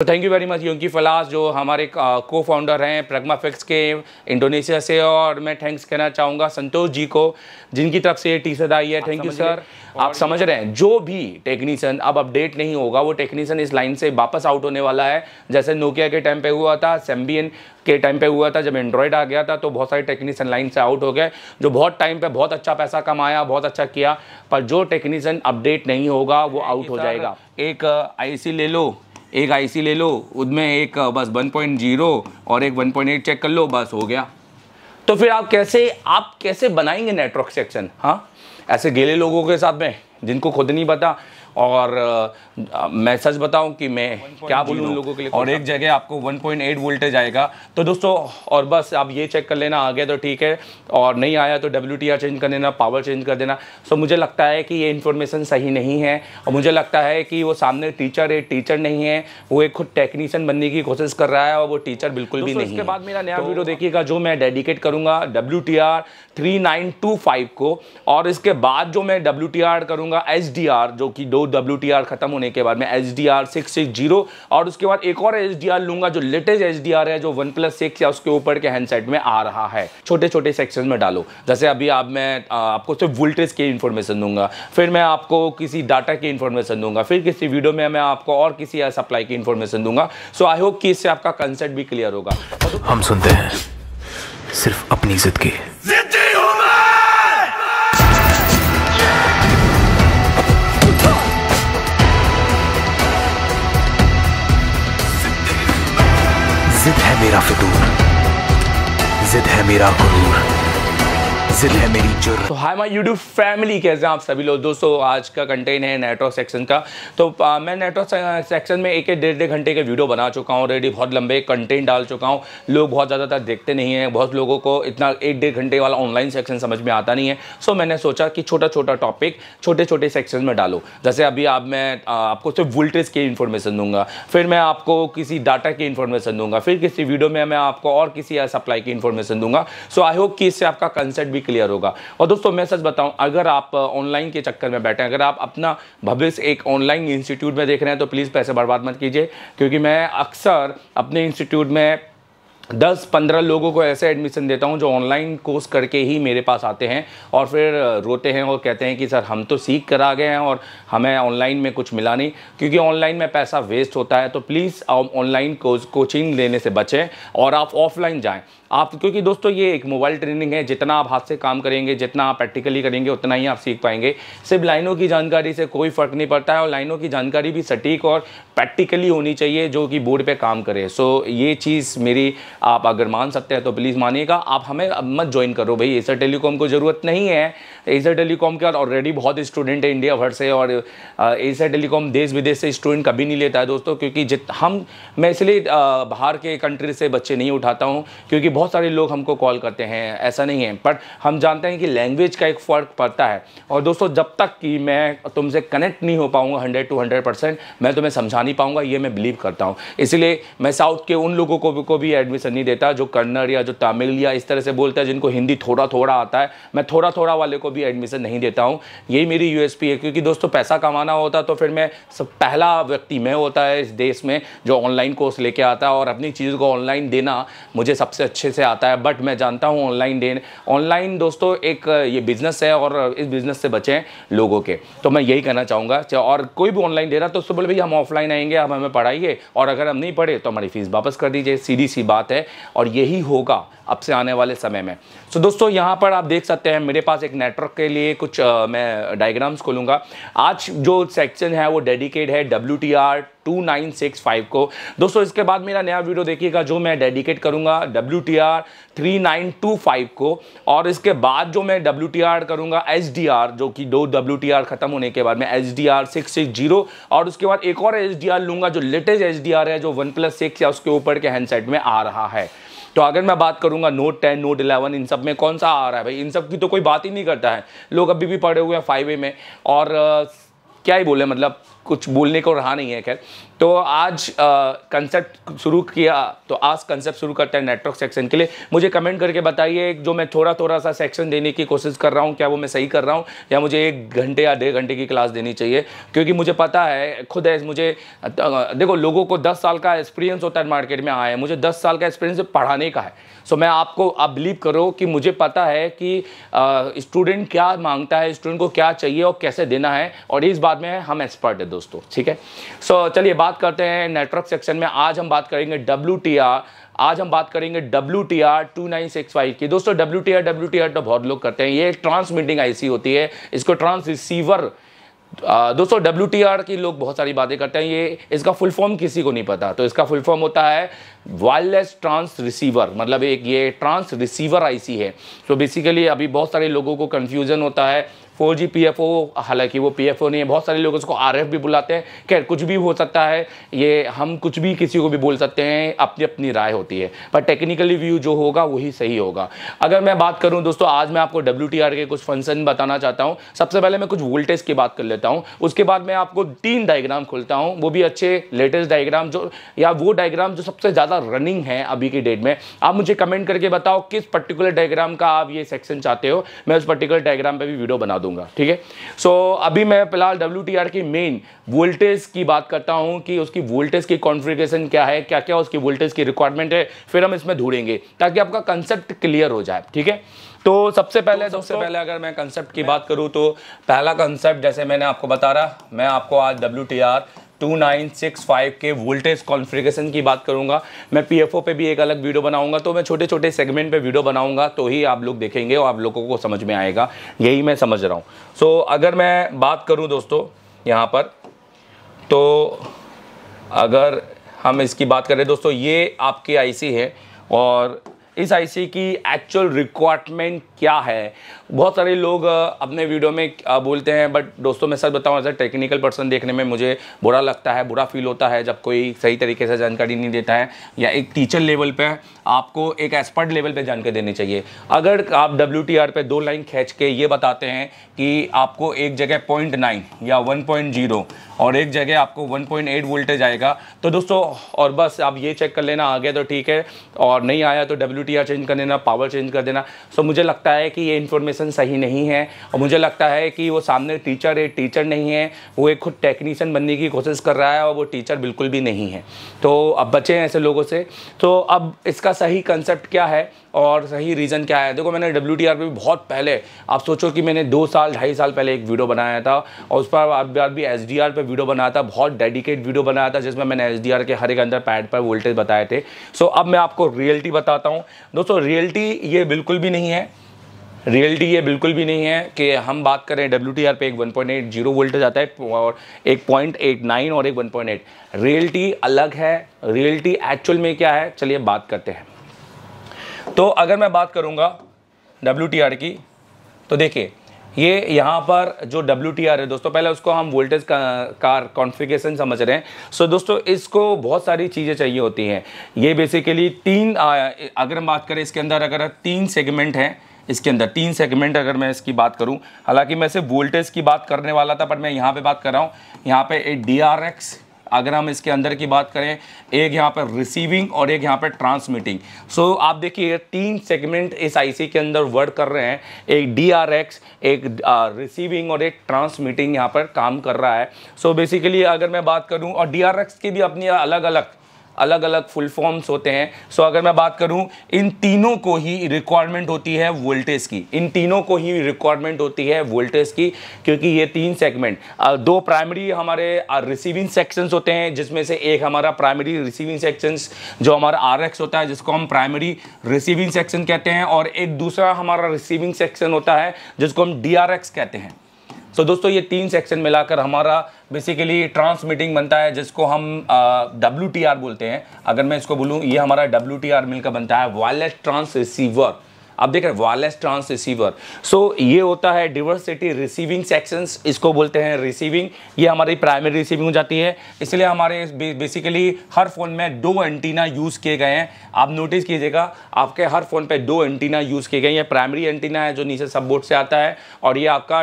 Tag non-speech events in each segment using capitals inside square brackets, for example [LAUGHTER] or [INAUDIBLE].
तो thank you very much योंकी फलास जो हमारे को फाउंडर हैं प्रगमा फिक्स के इंडोनेशिया से और मैं थैंक्स कहना चाहूँगा संतोष जी को जिनकी तरफ से ये टी शर्ट आई है थैंक यू सर आप समझ रहे हैं जो भी टेक्नीशियन अब अपडेट नहीं होगा वो टेक्नीशियन इस लाइन से वापस आउट होने वाला है जैसे नोकिया के टाइम पर हुआ था सेम्बियन के टाइम पे हुआ था जब एंड्रॉयड आ गया था तो बहुत सारे टेक्नीशियन लाइन से आउट हो गए जो बहुत टाइम पे बहुत अच्छा पैसा कमाया बहुत अच्छा किया पर जो टेक्नीशियन अपडेट नहीं होगा वो आउट हो जाएगा एक आईसी ले लो एक आईसी ले लो उसमें एक बस 1.0 और एक 1.8 चेक कर लो बस हो गया तो फिर आप कैसे आप कैसे बनाएंगे नेटवर्क सेक्शन हाँ ऐसे गेले लोगों के साथ में जिनको खुद नहीं पता और आ, मैं सच बताऊं कि मैं क्या बोलूं उन लोगों के लिए और एक जगह आपको 1.8 वोल्टेज आएगा तो दोस्तों और बस आप ये चेक कर लेना आ गया तो ठीक है और नहीं आया तो डब्ल्यू चेंज कर देना पावर चेंज कर देना सो मुझे लगता है कि ये इन्फॉर्मेशन सही नहीं है और मुझे लगता है कि वो सामने टीचर एक टीचर नहीं है वो एक खुद टेक्नीशियन बनने की कोशिश कर रहा है और वो टीचर बिल्कुल भी नहीं बाद मेरा नया तो वीडियो देखिएगा जो मैं डेडिकेट करूँगा W T R three nine two five को और इसके बाद जो मैं डब्ल्यू टी आर करूँगा एच डी आर जो कि दो डब्ल्यू खत्म होने के बाद में H D R six six zero और उसके बाद एक और एच डी आर लूंगा जो लेटेस्ट एच डी आर है जो वन प्लस सिक्स या उसके ऊपर के हैंडसेट में आ रहा है छोटे छोटे सेक्शन में डालो जैसे अभी आप मैं आपको सिर्फ वोल्टेज की इन्फॉर्मेशन दूंगा फिर मैं आपको किसी डाटा की इन्फॉर्मेशन दूंगा फिर किसी वीडियो में मैं आपको और किसी सप्लाई की इन्फॉर्मेशन दूंगा सो आई होप कि इससे आपका कंसेप्ट भी क्लियर होगा हम सुनते हैं सिर्फ अपनी जिद की मेरा फितूर जिद है मेरा गुरूर मंजिल है मेरी तो हाय माय यूट्यूब फैमिली कैसे हैं आप सभी लोग दोस्तों आज का कंटेंट है नेटवर्क सेक्शन का तो आ, मैं नेटवर्क सेक्शन में एक एक डेढ़ डेढ़ घंटे के वीडियो बना चुका हूँ ऑलरेडी बहुत लंबे कंटेंट डाल चुका हूँ लोग बहुत ज़्यादातर देखते नहीं हैं बहुत लोगों को इतना एक डेढ़ घंटे वाला ऑनलाइन सेक्शन समझ में आता नहीं है सो मैंने सोचा कि छोटा छोटा टॉपिक छोटे छोटे सेक्शन में डालो जैसे अभी आप मैं आपको सिर्फ वोल्टेज की इन्फॉर्मेशन दूंगा फिर मैं आपको किसी डाटा की इन्फॉर्मेशन दूंगा फिर किसी वीडियो में मैं आपको और किसी सप्लाई की इन्फॉर्मेशन दूंगा सो आई होप कि इससे आपका कंसेप्ट भी क्लियर होगा और दोस्तों मैं सच बताऊं अगर आप ऑनलाइन के चक्कर में बैठे हैं अगर आप अपना भविष्य एक ऑनलाइन इंस्टीट्यूट में देख रहे हैं तो प्लीज़ पैसे बर्बाद मत कीजिए क्योंकि मैं अक्सर अपने इंस्टीट्यूट में दस पंद्रह लोगों को ऐसे एडमिशन देता हूँ जो ऑनलाइन कोर्स करके ही मेरे पास आते हैं और फिर रोते हैं और कहते हैं कि सर हम तो सीख कर आ गए हैं और हमें ऑनलाइन में कुछ मिला नहीं क्योंकि ऑनलाइन में पैसा वेस्ट होता है तो प्लीज़ ऑनलाइन कोच कोचिंग लेने से बचें और आप ऑफलाइन जाएँ आप क्योंकि दोस्तों ये एक मोबाइल ट्रेनिंग है जितना आप हाथ से काम करेंगे जितना आप प्रैक्टिकली करेंगे उतना ही आप सीख पाएंगे सिर्फ लाइनों की जानकारी से कोई फ़र्क नहीं पड़ता है और लाइनों की जानकारी भी सटीक और प्रैक्टिकली होनी चाहिए जो कि बोर्ड पर काम करे सो ये चीज़ मेरी आप अगर मान सकते हैं तो प्लीज़ मानिएगा आप हमें मत ज्वाइन करो भाई ऐसा टेलीकॉम को ज़रूरत नहीं है एजर टेलीकॉम के ऑलरेडी बहुत स्टूडेंट है इंडिया भर से और एजर टेलीकॉम देश विदेश से स्टूडेंट कभी नहीं लेता है दोस्तों क्योंकि जित हम मैं इसलिए बाहर के कंट्री से बच्चे नहीं उठाता हूँ क्योंकि बहुत सारे लोग हमको कॉल करते हैं ऐसा नहीं है बट हम जानते हैं कि लैंग्वेज का एक फ़र्क पड़ता है और दोस्तों जब तक कि मैं तुमसे कनेक्ट नहीं हो पाऊँगा हंड्रेड टू हंड्रेड परसेंट मैं तुम्हें समझा नहीं पाऊँगा ये मैं बिलीव करता हूँ इसलिए मैं साउथ के उन लोगों को, को भी एडमिशन नहीं देता जो कन्नड़ या जो तमिल या इस तरह से बोलता है जिनको हिंदी थोड़ा थोड़ा आता है मैं थोड़ा थोड़ा वाले को भी भी एडमिशन नहीं देता हूँ यही मेरी यूएसपी है क्योंकि दोस्तों पैसा कमाना होता तो फिर मैं सब पहला व्यक्ति मैं होता है इस देश में जो ऑनलाइन कोर्स लेके आता है और अपनी चीज़ को ऑनलाइन देना मुझे सबसे अच्छे से आता है बट मैं जानता हूँ ऑनलाइन देने ऑनलाइन दोस्तों एक ये बिज़नेस है और इस बिज़नेस से बचें लोगों के तो मैं यही कहना चाहूँगा और कोई भी ऑनलाइन दे रहा तो उससे बोले भाई हम ऑफलाइन आएंगे आप हमें पढ़ाइए और अगर हम नहीं पढ़े तो हमारी फ़ीस वापस कर दीजिए सीधी सी बात है और यही होगा अब से आने वाले समय में तो दोस्तों यहाँ पर आप देख सकते हैं मेरे पास एक नेटवर्क के लिए कुछ आ, मैं डायग्राम्स खोलूंगा आज जो सेक्शन है वो डेडिकेट है डब्ल्यू 2965 को दोस्तों इसके बाद मेरा नया वीडियो देखिएगा जो मैं डेडिकेट करूंगा डब्ल्यू 3925 को और इसके बाद जो मैं डब्ल्यू टी आर करूंगा एच जो कि दो डब्ल्यू खत्म होने के बाद मैं एच डी आर और उसके बाद एक और एच लूंगा जो लेटेस्ट एच है जो वन प्लस सिक्स या उसके ऊपर के हैंडसेट में आ रहा है तो अगर मैं बात करूंगा नोट टेन नोट इलेवन इन सब में कौन सा आ रहा है भाई इन सब की तो कोई बात ही नहीं करता है लोग अभी भी पढ़े हुए हैं फाइव में और क्या ही बोले मतलब कुछ बोलने को रहा नहीं है खैर तो आज कंसेप्ट शुरू किया तो आज कंसेप्ट शुरू करते हैं नेटवर्क सेक्शन के लिए मुझे कमेंट करके बताइए जो मैं थोड़ा थोड़ा सा सेक्शन देने की कोशिश कर रहा हूँ क्या वो मैं सही कर रहा हूँ या मुझे एक घंटे या डेढ़ घंटे की क्लास देनी चाहिए क्योंकि मुझे पता है खुद है मुझे देखो लोगों को दस साल का एक्सपीरियंस होता है मार्केट में आया है मुझे दस साल का एक्सपीरियंस पढ़ाने का है सो मैं आपको आप बिलीव करो कि मुझे पता है कि स्टूडेंट क्या मांगता है स्टूडेंट को क्या चाहिए और कैसे देना है और इस बात में हम एक्सपर्ट है दोस्तों ठीक है सो चलिए बात बात करते हैं नेटवर्क सेक्शन में आज हम बात करेंगे डब्ल्यू आज हम बात करेंगे W T R two nine six five की दोस्तों W T R W T R तो बहुत लोग करते हैं ये ट्रांसमिटिंग आईसी होती है इसको ट्रांस रिसीवर दोस्तों डब्ल्यू टी आर की लोग बहुत सारी बातें करते हैं ये इसका फुल फॉर्म किसी को नहीं पता तो इसका फुल फॉर्म होता है वायरलेस ट्रांस रिसीवर मतलब एक ये ट्रांस रिसीवर आईसी है तो बेसिकली अभी बहुत सारे लोगों को कन्फ्यूज़न होता है four G P F O हालांकि वो पी एफ ओ नहीं है बहुत सारे लोग उसको आर एफ भी बुलाते हैं खैर कुछ भी हो सकता है ये हम कुछ भी किसी को भी बोल सकते हैं अपनी अपनी राय होती है पर टेक्निकली व्यू जो होगा वही सही होगा अगर मैं बात करूँ दोस्तों आज मैं आपको डब्ल्यू टी आर के कुछ फंक्शन बताना चाहता हूँ सबसे पहले मैं कुछ वोल्टेज की बात कर लेता हूँ उसके बाद मैं आपको तीन डायग्राम खोलता हूँ वो भी अच्छे लेटेस्ट डायग्राम जो या वो डायग्राम जो सबसे ज़्यादा रनिंग है अभी की डेट में आप मुझे कमेंट करके बताओ किस पर्टिकुलर डायग्राम का आप ये सेक्शन चाहते हो मैं उस पर्टिकुलर डायग्राम पर भी वीडियो बना दूँ दूंगा ठीक है सो अभी मैं फिलहाल डब्ल्यू की मेन वोल्टेज की बात करता हूं कि उसकी वोल्टेज की कॉन्फ़िगरेशन क्या है क्या क्या उसकी वोल्टेज की रिक्वायरमेंट है फिर हम इसमें ढूंढेंगे ताकि आपका कंसेप्ट क्लियर हो जाए ठीक है तो सबसे पहले तो सबसे पहले अगर मैं कंसेप्ट की बात करूँ तो पहला कंसेप्ट जैसे मैंने आपको बता रहा मैं आपको आज डब्ल्यू 2965 के वोल्टेज कॉन्फ़िगरेशन की बात करूंगा मैं पी पे भी एक अलग वीडियो बनाऊंगा तो मैं छोटे छोटे सेगमेंट पे वीडियो बनाऊंगा तो ही आप लोग देखेंगे और आप लोगों को समझ में आएगा यही मैं समझ रहा हूँ सो so, अगर मैं बात करूँ दोस्तों यहाँ पर तो अगर हम इसकी बात करें दोस्तों ये आपकी आई है और इस आई की एक्चुअल रिक्वायरमेंट क्या है बहुत सारे लोग अपने वीडियो में बोलते हैं बट दोस्तों मैं सच बताऊं ऐसा टेक्निकल पर्सन देखने में मुझे बुरा लगता है बुरा फील होता है जब कोई सही तरीके से जानकारी नहीं देता है या एक टीचर लेवल पे आपको एक एक्सपर्ट लेवल पे जानकारी देनी चाहिए अगर आप डब्ल्यू टी आर पे दो लाइन खींच के ये बताते हैं कि आपको एक जगह पॉइंट नाइन या वन पॉइंट जीरो और एक जगह आपको वन पॉइंट एट वोल्टेज आएगा तो दोस्तों और बस आप ये चेक कर लेना आ गया तो ठीक है और नहीं आया तो डब्ल्यू टी आर चेंज कर देना पावर चेंज कर देना सो मुझे लगता लगता है कि ये इन्फॉर्मेशन सही नहीं है और मुझे लगता है कि वो सामने टीचर है टीचर नहीं है वो एक खुद टेक्नीशियन बनने की कोशिश कर रहा है और वो टीचर बिल्कुल भी नहीं है तो अब बचे हैं ऐसे लोगों से तो अब इसका सही कंसेप्ट क्या है और सही रीज़न क्या है देखो मैंने डब्ल्यू टी भी बहुत पहले आप सोचो कि मैंने दो साल ढाई साल पहले एक वीडियो बनाया था और उस पर आप बार भी एस डी आर पर वीडियो बनाया था बहुत डेडिकेट वीडियो बनाया था जिसमें मैंने एस डी आर के हर एक अंदर पैड पर वोल्टेज बताए थे सो अब मैं आपको रियलिटी बताता हूँ दोस्तों रियलिटी ये बिल्कुल भी नहीं है रियलिटी ये बिल्कुल भी नहीं है कि हम बात करें डब्ल्यू टी आर पे एक one point eight zero voltage आता है और एक पॉइंट एट नाइन और एक वन पॉइंट एट रियलिटी अलग है रियलिटी एक्चुअल में क्या है चलिए बात करते हैं तो अगर मैं बात करूँगा डब्ल्यू टी आर की तो देखिए ये यहाँ पर जो डब्ल्यू टी आर है दोस्तों पहले उसको हम वोल्टेज का कार कॉन्फ़िगरेशन समझ रहे हैं सो so, दोस्तों इसको बहुत सारी चीज़ें चाहिए होती हैं ये बेसिकली तीन अगर हम बात करें इसके अंदर अगर तीन सेगमेंट हैं इसके अंदर तीन सेगमेंट अगर मैं इसकी बात करूं हालांकि मैं सिर्फ वोल्टेज की बात करने वाला था पर मैं यहाँ पे बात कर रहा हूँ यहाँ पे एक डी अगर हम इसके अंदर की बात करें एक यहाँ पर रिसीविंग और एक यहाँ पर ट्रांसमिटिंग सो so, आप देखिए तीन सेगमेंट इस आईसी के अंदर वर्क कर रहे हैं एक डीआरएक्स एक रिसीविंग और एक ट्रांसमिटिंग यहाँ पर काम कर रहा है सो so, बेसिकली अगर मैं बात करूँ और डीआरएक्स की भी अपनी अलग अलग अलग अलग फुल फॉर्म्स होते हैं सो अगर मैं बात करूं इन तीनों को ही रिक्वायरमेंट होती है वोल्टेज की इन तीनों को ही रिक्वायरमेंट होती है वोल्टेज की क्योंकि ये तीन सेगमेंट दो प्राइमरी हमारे रिसीविंग सेक्शंस होते हैं जिसमें से एक हमारा प्राइमरी रिसीविंग सेक्शंस जो हमारा आर होता है जिसको हम प्राइमरी रिसीविंग सेक्शन कहते हैं और एक दूसरा हमारा रिसीविंग सेक्शन होता है जिसको हम डी कहते हैं सो so, दोस्तों ये तीन सेक्शन मिलाकर हमारा बेसिकली ट्रांसमीटिंग बनता है जिसको हम डब्ल्यू बोलते हैं अगर मैं इसको बोलूँ ये हमारा डब्ल्यू मिलकर बनता है वायरलेस ट्रांस रिसीवर आप देख रहे हैं वायरलेस ट्रांस रिसीवर सो ये होता है डिवर्सिटी रिसीविंग सेक्शंस इसको बोलते हैं रिसीविंग ये हमारी प्राइमरी रिसीविंग हो जाती है इसलिए हमारे बेसिकली हर फ़ोन में दो एंटीना यूज़ किए गए हैं आप नोटिस कीजिएगा आपके हर फ़ोन पर दो एंटीना यूज़ किए गए हैं प्राइमरी एंटीना है जो नीचे सब बोर्ड से आता है और ये आपका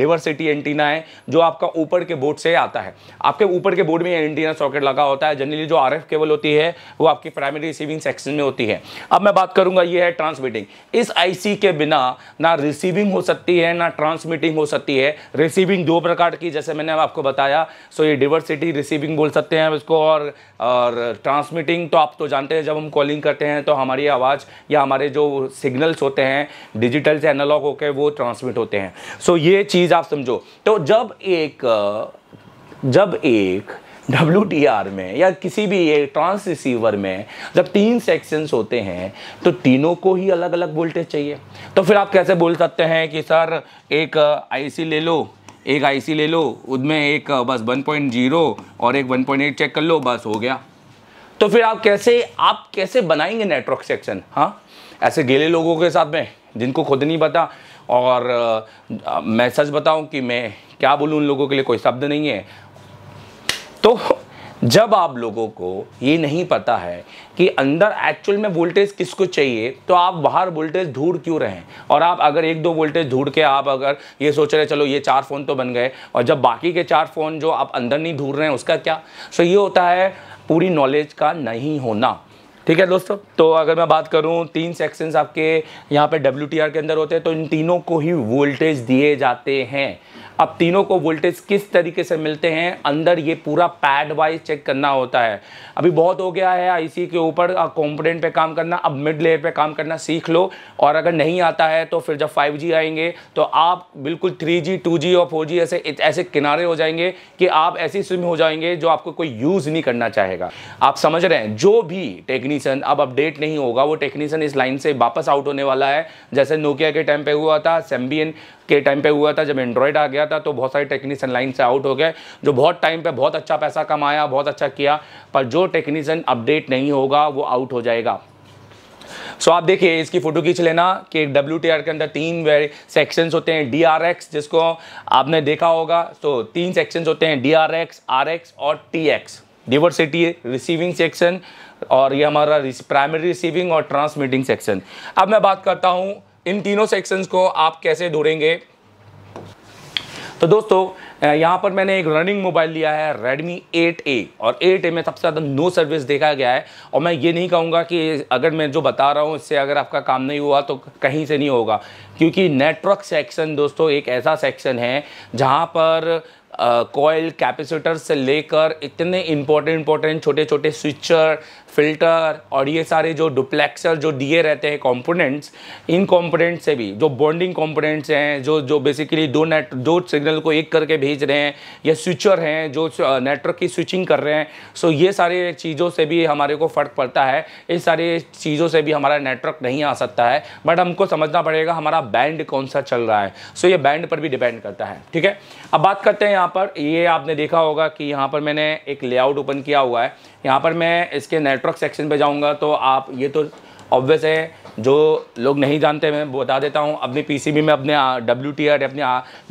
डिवर्सिटी एंटीना है जो आपका ऊपर के बोर्ड से आता है आपके ऊपर के बोर्ड में एंटीना सॉकेट लगा होता है जनरली जो आर केबल होती है वो आपकी प्राइमरी रिसीविंग सेक्शन में होती है अब मैं बात करूँगा ये है ट्रांसमिटिंग इस आईसी के बिना ना रिसीविंग हो सकती है ना ट्रांसमिटिंग हो सकती है रिसीविंग दो प्रकार की जैसे मैंने आपको बताया सो ये डिवर्सिटी रिसीविंग बोल सकते हैं इसको और और ट्रांसमिटिंग तो आप तो जानते हैं जब हम कॉलिंग करते हैं तो हमारी आवाज़ या हमारे जो सिग्नल्स होते हैं डिजिटल से एनालॉग होकर वो ट्रांसमिट होते हैं सो ये चीज़ आप समझो तो जब एक जब एक डब्ल्यू में या किसी भी ये ट्रांस रिसीवर में जब तीन सेक्शंस होते हैं तो तीनों को ही अलग अलग वोल्टेज चाहिए तो फिर आप कैसे बोल सकते हैं कि सर एक आईसी ले लो एक आईसी ले लो उसमें एक बस 1.0 और एक 1.8 चेक कर लो बस हो गया तो फिर आप कैसे आप कैसे बनाएंगे नेटवर्क सेक्शन हाँ ऐसे गेले लोगों के साथ में जिनको खुद नहीं पता और मैं सच बताऊँ कि मैं क्या बोलूँ उन लोगों के लिए कोई शब्द नहीं है तो जब आप लोगों को ये नहीं पता है कि अंदर एक्चुअल में वोल्टेज किसको चाहिए तो आप बाहर वोल्टेज ढूंढ क्यों रहे हैं और आप अगर एक दो वोल्टेज ढूंढ के आप अगर ये सोच रहे चलो ये चार फ़ोन तो बन गए और जब बाकी के चार फ़ोन जो आप अंदर नहीं ढूंढ रहे हैं उसका क्या सो ये होता है पूरी नॉलेज का नहीं होना ठीक है दोस्तों तो अगर मैं बात करूं तीन सेक्शंस आपके यहाँ पे डब्ल्यू के अंदर होते हैं तो इन तीनों को ही वोल्टेज दिए जाते हैं अब तीनों को वोल्टेज किस तरीके से मिलते हैं अंदर ये पूरा पैड वाइज चेक करना होता है अभी बहुत हो गया है आईसी के ऊपर कॉम्पोनेंट पे काम करना अब मिड लेयर पे काम करना सीख लो और अगर नहीं आता है तो फिर जब 5G आएंगे तो आप बिल्कुल 3G 2G और 4G ऐसे ऐसे किनारे हो जाएंगे कि आप ऐसी स्विम हो जाएंगे जो आपको कोई यूज़ नहीं करना चाहेगा आप समझ रहे हैं जो भी टेक्नीसन अब अपडेट नहीं होगा वो टेक्नीसन इस लाइन से वापस आउट होने वाला है जैसे नोकिया के टाइम पर हुआ था सेम्बियन के टाइम पर हुआ था जब एंड्रॉयड आ गया गया था तो बहुत सारे टेक्नीशियन लाइन से आउट हो गए जो बहुत टाइम पर बहुत अच्छा पैसा कमाया बहुत अच्छा किया पर जो टेक्नीशियन अपडेट नहीं होगा वो आउट हो जाएगा सो so, आप देखिए इसकी फोटो खींच लेना कि डब्ल्यू के अंदर तीन सेक्शंस होते हैं डी आर एक्स जिसको आपने देखा होगा तो तीन सेक्शंस होते हैं D R X R X और T X diversity receiving section और ये हमारा प्राइमरी रिसीविंग और ट्रांसमिटिंग सेक्शन अब मैं बात करता हूँ इन तीनों सेक्शंस को आप कैसे ढूंढेंगे तो दोस्तों यहाँ पर मैंने एक रनिंग मोबाइल लिया है Redmi 8A और 8A में सबसे ज़्यादा नो सर्विस देखा गया है और मैं ये नहीं कहूँगा कि अगर मैं जो बता रहा हूँ इससे अगर आपका काम नहीं हुआ तो कहीं से नहीं होगा क्योंकि नेटवर्क सेक्शन दोस्तों एक ऐसा सेक्शन है जहाँ पर कॉयल कैपेसिटर से लेकर इतने इम्पोर्टेंट इम्पोर्टेंट छोटे छोटे स्विचर फिल्टर और ये सारे जो डुप्लेक्सर जो दिए रहते हैं कंपोनेंट्स इन कंपोनेंट्स से भी जो बॉन्डिंग कंपोनेंट्स हैं जो जो बेसिकली दो नेट दो सिग्नल को एक करके भेज रहे हैं या स्विचर हैं जो नेटवर्क की स्विचिंग कर रहे हैं सो ये सारे चीज़ों से भी हमारे को फ़र्क पड़ता है इस सारी चीज़ों से भी हमारा नेटवर्क नहीं आ सकता है बट हमको समझना पड़ेगा हमारा बैंड कौन सा चल रहा है सो ये बैंड पर भी डिपेंड करता है ठीक है अब बात करते हैं यहाँ पर ये आपने देखा होगा कि यहाँ पर मैंने एक लेआउट ओपन किया हुआ है यहाँ पर मैं इसके नेटवर्क सेक्शन पे जाऊँगा तो आप ये तो ऑब्वियस है जो लोग नहीं जानते मैं बता देता हूँ अपने पीसीबी में अपने डब्ल्यू टी आर अपने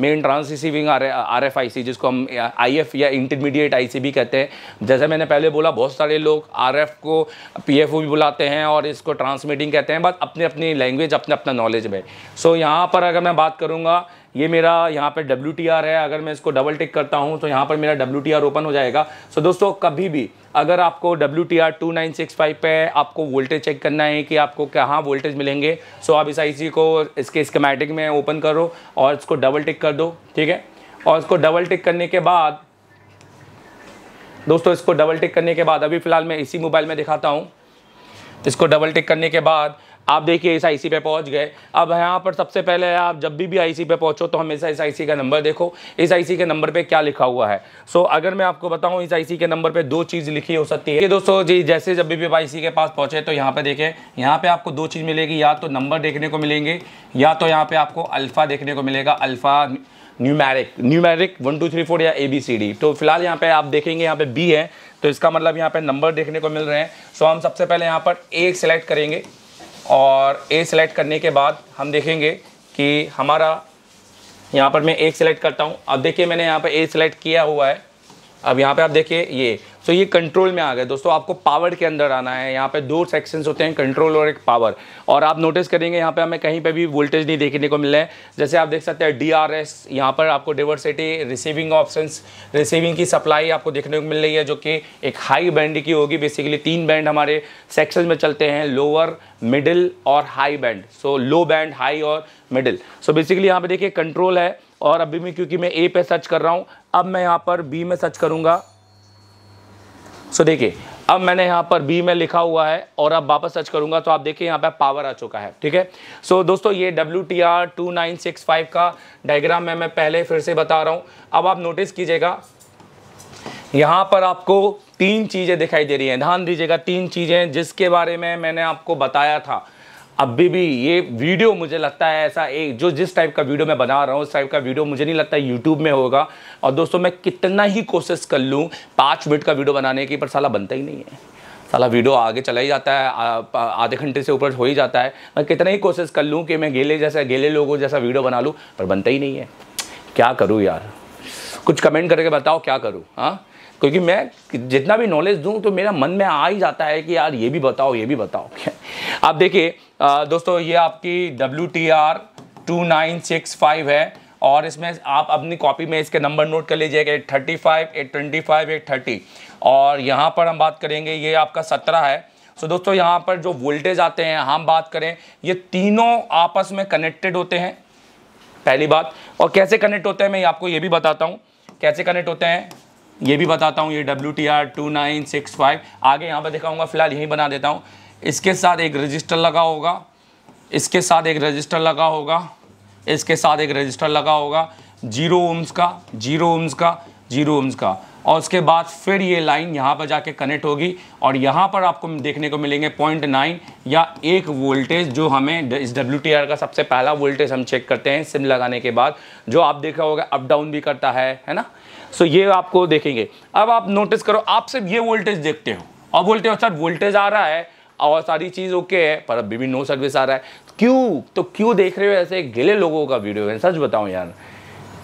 main trans receiving R F I C जिसको हम आई एफ या इंटरमीडिएट आई सी भी कहते हैं जैसे मैंने पहले बोला बहुत सारे लोग आर एफ को पी एफ ओ भी बुलाते हैं और इसको ट्रांसमीटिंग कहते हैं बस अपने अपनी लैंग्वेज अपने अपना नॉलेज में सो यहाँ पर अगर मैं बात करूँगा ये मेरा यहाँ पे डब्ल्यू है अगर मैं इसको डबल टिक करता हूँ तो यहाँ पर मेरा डब्ल्यू ओपन हो जाएगा सो so, दोस्तों कभी भी अगर आपको W T R two nine six five पर आपको वोल्टेज चेक करना है कि आपको कहाँ वोल्टेज मिलेंगे सो so, आप इस आई को इसके स्कमेटिक में ओपन करो और इसको डबल टिक कर दो ठीक है और इसको डबल टिक करने के बाद दोस्तों इसको डबल टिक करने के बाद अभी फ़िलहाल मैं इसी मोबाइल में दिखाता हूँ इसको डबल टिक करने के बाद आप देखिए इस आईसी पे पहुंच गए अब यहाँ पर सबसे पहले आप जब भी भी आईसी पे पहुंचो तो हमेशा इस आईसी का नंबर देखो इस आईसी के नंबर पे क्या लिखा हुआ है सो so, अगर मैं आपको बताऊं इस आईसी के नंबर पे दो चीज़ लिखी हो सकती है दोस्तों जी जैसे जब भी आई सी के पास पहुंचे तो यहाँ पे देखें यहाँ पे आपको दो चीज़ मिलेगी या तो नंबर देखने को मिलेंगे या तो यहाँ पे आपको अल्फ़ा देखने को मिलेगा alphanumeric numeric one two three four या ए बी सी डी तो फिलहाल यहाँ पे आप देखेंगे यहाँ पे बी है तो इसका मतलब यहाँ पे नंबर देखने को मिल रहे हैं सो so, हम सबसे पहले यहाँ पर ए सिलेक्ट करेंगे और ए सेलेक्ट करने के बाद हम देखेंगे कि हमारा यहाँ पर मैं एक सेलेक्ट करता हूँ अब देखिए मैंने यहाँ पर ए सेलेक्ट किया हुआ है अब यहाँ पर आप देखिए ये सो ये कंट्रोल में आ गए दोस्तों आपको पावर के अंदर आना है यहाँ पे दो सेक्शंस होते हैं कंट्रोल और एक पावर और आप नोटिस करेंगे यहाँ पे हमें कहीं पे भी वोल्टेज नहीं देखने को मिल रहा है जैसे आप देख सकते हैं डी आर एस यहाँ पर आपको डिवर्सिटी रिसीविंग ऑप्शन रिसीविंग की सप्लाई आपको देखने को मिल रही है जो कि एक हाई बैंड की होगी बेसिकली तीन बैंड हमारे सेक्शन में चलते हैं लोअर मिडिल और high band so low band high और मिडिल सो बेसिकली यहाँ पे देखिए कंट्रोल है और अभी मैं क्योंकि मैं ए पे सर्च कर रहा हूँ अब मैं यहाँ पर बी में सर्च करूँगा सो देखिए अब मैंने यहाँ पर बी में लिखा हुआ है और अब वापस सर्च करूंगा तो आप देखिए यहाँ पे पावर आ चुका है ठीक है सो दोस्तों ये W T R two nine six five का डायग्राम मैं मैं पहले फिर से बता रहा हूँ अब आप नोटिस कीजिएगा यहाँ पर आपको तीन चीज़ें दिखाई दे रही हैं ध्यान दीजिएगा तीन चीज़ें जिसके बारे में मैंने आपको बताया था अभी भी ये वीडियो मुझे लगता है ऐसा एक जो जिस टाइप का वीडियो मैं बना रहा हूँ उस टाइप का वीडियो मुझे नहीं लगता यूट्यूब में होगा और दोस्तों मैं कितना ही कोशिश कर लूँ पाँच मिनट का वीडियो बनाने की पर साला बनता ही नहीं है साला वीडियो आगे चला ही जाता है आधे घंटे से ऊपर हो ही जाता है मैं कितना ही कोशिश कर लूँ कि मैं गेले जैसा गेले लोगों जैसा वीडियो बना लूँ पर बनता ही नहीं है क्या करूँ यार कुछ कमेंट करके बताओ क्या करूँ हाँ क्योंकि मैं जितना भी नॉलेज दूँ तो मेरा मन में आ ही जाता है कि यार ये भी बताओ ये भी बताओ [LAUGHS] आप देखिए दोस्तों ये आपकी W T R two nine six five है और इसमें आप अपनी कॉपी में इसके नंबर नोट कर लीजिएगा eight thirty five eight twenty five eight thirty और यहाँ पर हम बात करेंगे ये आपका सत्रह है सो दोस्तों यहाँ पर जो वोल्टेज आते हैं हम बात करें ये तीनों आपस में कनेक्टेड होते हैं पहली बात और कैसे कनेक्ट होते हैं मैं आपको ये भी बताता हूँ कैसे कनेक्ट होते हैं ये भी बताता हूँ ये W T R two nine six five आगे यहाँ पर दिखाऊंगा फिलहाल यहीं बना देता हूँ इसके साथ एक रजिस्टर लगा होगा इसके साथ एक रजिस्टर लगा होगा इसके साथ एक रजिस्टर लगा होगा जीरो ओम्स का जीरो ओम्स का जीरो ओम्स का और उसके बाद फिर ये लाइन यहाँ पर जाके कनेक्ट होगी और यहाँ पर आपको देखने को मिलेंगे पॉइंट नाइन या एक वोल्टेज जो हमें इस डब्ल्यू का सबसे पहला वोल्टेज हम चेक करते हैं सिम लगाने के बाद जो आप देखा होगा अप डाउन भी करता है है ना सो ये आपको देखेंगे अब आप नोटिस करो आप सिर्फ ये वोल्टेज देखते हो और बोलते हो सर वोल्टेज आ रहा है और सारी चीज़ ओके है पर अभी भी नो सर्विस आ रहा है क्यों तो क्यों देख रहे हो ऐसे गिले लोगों का वीडियो है सच बताऊँ यार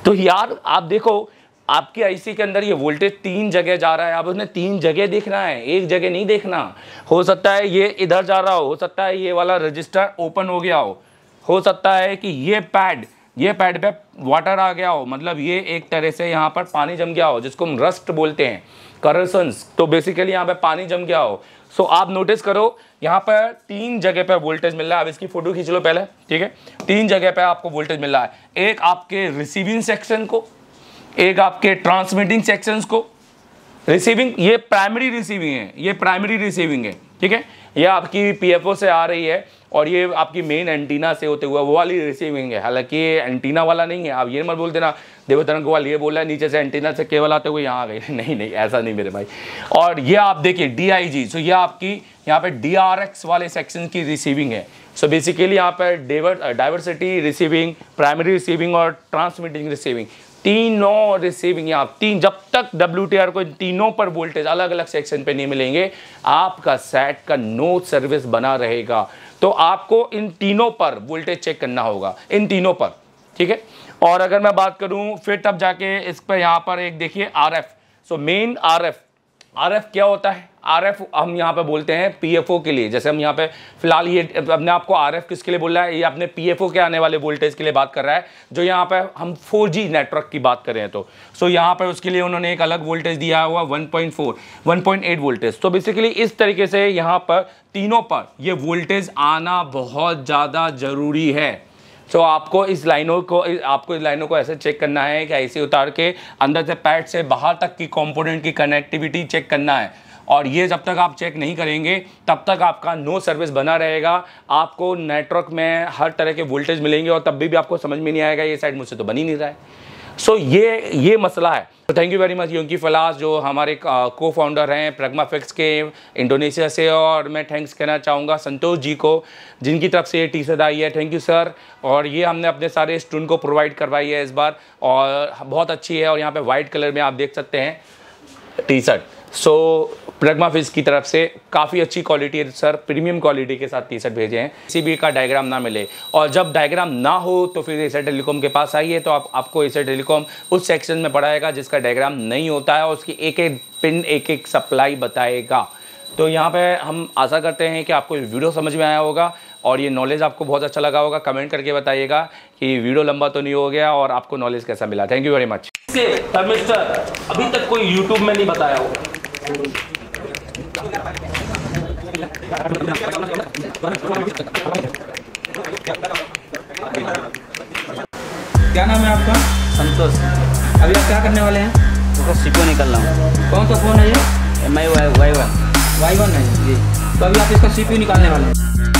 तो यार आप देखो आपकी आईसी के अंदर ये वोल्टेज तीन जगह जा रहा है आप उसने तीन जगह देखना है एक जगह नहीं देखना हो सकता है ये इधर जा रहा हो हो सकता है ये वाला रजिस्टर ओपन हो गया हो हो सकता है कि ये पैड ये पैड पे वाटर आ गया हो मतलब ये एक तरह से यहाँ पर पानी जम गया हो जिसको हम रस्ट बोलते हैं करसन्स तो बेसिकली यहाँ पे पानी जम गया हो सो आप नोटिस करो यहाँ पर तीन जगह पर वोल्टेज मिल रहा है अब इसकी फोटो खींच लो पहले ठीक है तीन जगह पर आपको वोल्टेज मिल रहा है एक आपके रिसीविंग सेक्शन को एक आपके ट्रांसमिटिंग सेक्शंस को रिसीविंग ये प्राइमरी रिसीविंग है ये प्राइमरी रिसीविंग है ठीक है ये आपकी पीएफओ से आ रही है और ये आपकी मेन एंटीना से होते हुए वो वाली रिसीविंग है हालांकि ये एंटीना वाला नहीं है आप ये मत बोल देना देवतरंग गोवाल ये बोला नीचे से एंटीना से केवल आते हुए यहाँ आ गए [LAUGHS] नहीं नहीं ऐसा नहीं मेरे भाई और ये आप देखिए डी सो ये आपकी यहाँ पे डी वाले सेक्शन की रिसीविंग है सो बेसिकली यहाँ पर डाइवर्सिटी रिसीविंग प्राइमरी रिसीविंग और ट्रांसमिटिंग रिसीविंग तीनों रिसीविंग आप तीन जब तक डब्ल्यू को इन तीनों पर वोल्टेज अलग अलग सेक्शन पे नहीं मिलेंगे आपका सेट का नो सर्विस बना रहेगा तो आपको इन तीनों पर वोल्टेज चेक करना होगा इन तीनों पर ठीक है और अगर मैं बात करूं फिर तब जाके इस पर यहाँ पर एक देखिए R F so main R F R F क्या होता है आर एफ़ हम यहाँ पे बोलते हैं पी एफ ओ के लिए जैसे हम यहाँ पे फिलहाल ये अपने आपको आर एफ किसके लिए बोल रहा है ये अपने पी एफ ओ के आने वाले वोल्टेज के लिए बात कर रहा है जो यहाँ पे हम फोर जी नेटवर्क की बात करें तो सो so यहाँ पे उसके लिए उन्होंने एक अलग वोल्टेज दिया हुआ one one point four point eight voltage तो बेसिकली इस तरीके से यहाँ पर तीनों पर ये वोल्टेज आना बहुत ज़्यादा ज़रूरी है सो so, आपको इस लाइनों को आपको इस लाइनों को ऐसे चेक करना है कि ऐसे उतार के अंदर से पैड से बाहर तक की कंपोनेंट की कनेक्टिविटी चेक करना है और ये जब तक आप चेक नहीं करेंगे तब तक आपका नो सर्विस बना रहेगा आपको नेटवर्क में हर तरह के वोल्टेज मिलेंगे और तब भी, भी आपको समझ में नहीं आएगा ये साइड मुझसे तो बनी नहीं रहा है सो so, ये ये मसला है तो थैंक यू वेरी मच योंकी फलास जो हमारे को फाउंडर हैं प्रगमा फिक्स के इंडोनेशिया से और मैं थैंक्स कहना चाहूँगा संतोष जी को जिनकी तरफ से ये टी शर्ट आई है थैंक यू सर और ये हमने अपने सारे स्टूडेंट को प्रोवाइड करवाई है इस बार और बहुत अच्छी है और यहाँ पे वाइट कलर में आप देख सकते हैं टी शर्ट सो प्लगमा फिज की तरफ से काफ़ी अच्छी क्वालिटी है सर प्रीमियम क्वालिटी के साथ टी शर्ट भेजे हैं किसी भी का डायग्राम ना मिले और जब डायग्राम ना हो तो फिर एसर टेलीकॉम के पास आइए तो आप आपको एसर टेलीकॉम उस सेक्शन में पढ़ाएगा जिसका डायग्राम नहीं होता है और उसकी एक एक पिन एक एक सप्लाई बताएगा तो यहाँ पर हम आशा करते हैं कि आपको वीडियो समझ में आया होगा और ये नॉलेज आपको बहुत अच्छा लगा होगा कमेंट करके बताइएगा कि वीडियो लंबा तो नहीं हो गया और आपको नॉलेज कैसा मिला थैंक यू वेरी मच अभी तक कोई यूट्यूब में नहीं बताया होगा क्या नाम है आपका संतोष अभी आप क्या करने वाले हैं तो सीखो निकल रहा हूँ कौन सा फ़ोन है ये M I Y one Y one है जी तो अभी आप इसका सीपी निकालने वाले हैं